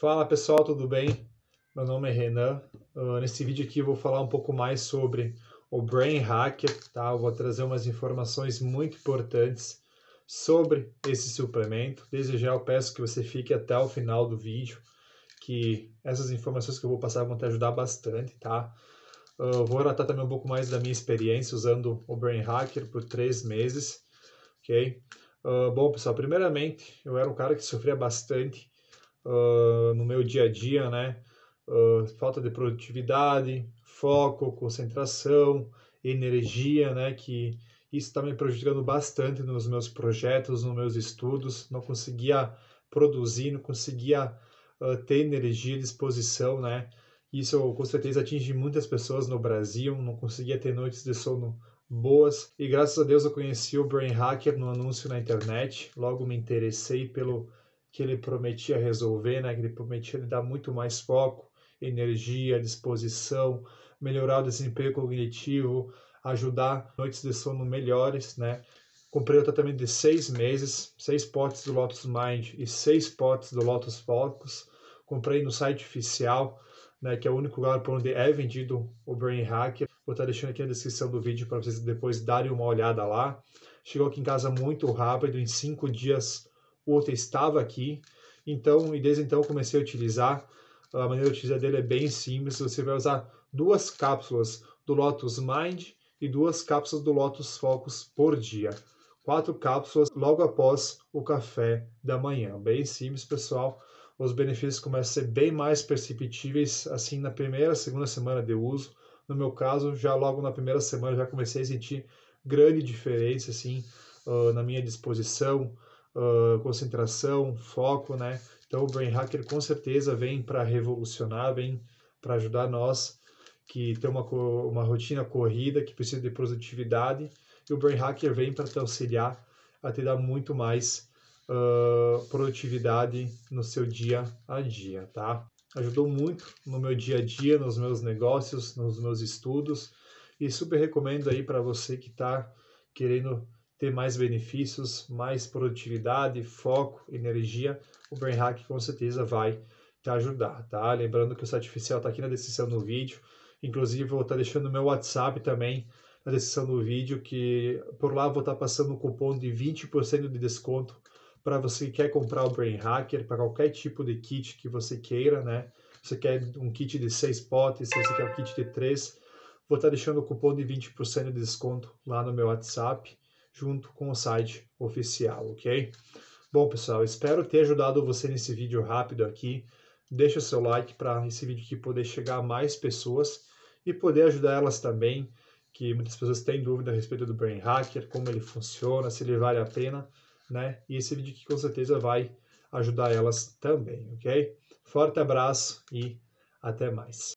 Fala pessoal, tudo bem? Meu nome é Renan. Uh, nesse vídeo aqui eu vou falar um pouco mais sobre o Brain Hacker, tá? Eu vou trazer umas informações muito importantes sobre esse suplemento. Desde já eu peço que você fique até o final do vídeo, que essas informações que eu vou passar vão te ajudar bastante, tá? Uh, vou relatar também um pouco mais da minha experiência usando o Brain Hacker por três meses, ok? Uh, bom, pessoal, primeiramente, eu era um cara que sofria bastante uh, no meu dia a dia, né? Uh, falta de produtividade, foco, concentração, energia, né? Que isso está me prejudicando bastante nos meus projetos, nos meus estudos. Não conseguia produzir, não conseguia uh, ter energia, disposição, né? Isso com certeza atinge muitas pessoas no Brasil. Não conseguia ter noites de sono boas. E graças a Deus eu conheci o Brain Hacker no anúncio na internet. Logo me interessei pelo que ele prometia resolver, né? Que ele prometia lhe dar muito mais foco, energia, disposição, melhorar o desempenho cognitivo, ajudar noites de sono melhores, né? Comprei o tratamento de seis meses, seis potes do Lotus Mind e seis potes do Lotus Focus. Comprei no site oficial, né, que é o único lugar por onde é vendido o Brain Hacker. Vou estar deixando aqui na descrição do vídeo para vocês depois darem uma olhada lá. Chegou aqui em casa muito rápido, em cinco dias o outro estava aqui. Então, e desde então comecei a utilizar. A maneira de utilizar dele é bem simples. Você vai usar duas cápsulas do Lotus Mind e duas cápsulas do Lotus Focus por dia. Quatro cápsulas logo após o café da manhã. Bem simples, pessoal. Os benefícios começam a ser bem mais perceptíveis assim na primeira, segunda semana de uso. No meu caso, já logo na primeira semana já comecei a sentir grande diferença assim ah, na minha disposição, uh, concentração, foco, né? Então o Brain Hacker com certeza vem para revolucionar, vem para ajudar nós que tem uma, uma rotina corrida, que precisa de produtividade, e o Brain Hacker vem para te auxiliar a te dar muito mais uh, produtividade no seu dia a dia, tá? Ajudou muito no meu dia a dia, nos meus negócios, nos meus estudos, e super recomendo aí para você que está querendo ter mais benefícios, mais produtividade, foco, energia, o Brain Hack com certeza vai te ajudar, tá? Lembrando que o site oficial está aqui na descrição do vídeo. Inclusive, vou estar tá deixando o meu WhatsApp também na descrição do vídeo, que por lá vou estar tá passando um cupom de 20% de desconto para você que quer comprar o Brain Hacker, para qualquer tipo de kit que você queira, né? Você quer um kit de seis potes, se você quer um kit de três, vou estar tá deixando o cupom de 20% de desconto lá no meu WhatsApp junto com o site oficial, ok? Bom, pessoal, espero ter ajudado você nesse vídeo rápido aqui. Deixa o seu like para esse vídeo aqui poder chegar a mais pessoas e poder ajudar elas também, que muitas pessoas têm dúvida a respeito do Brain Hacker, como ele funciona, se ele vale a pena, né? E esse vídeo aqui com certeza vai ajudar elas também, ok? Forte abraço e até mais.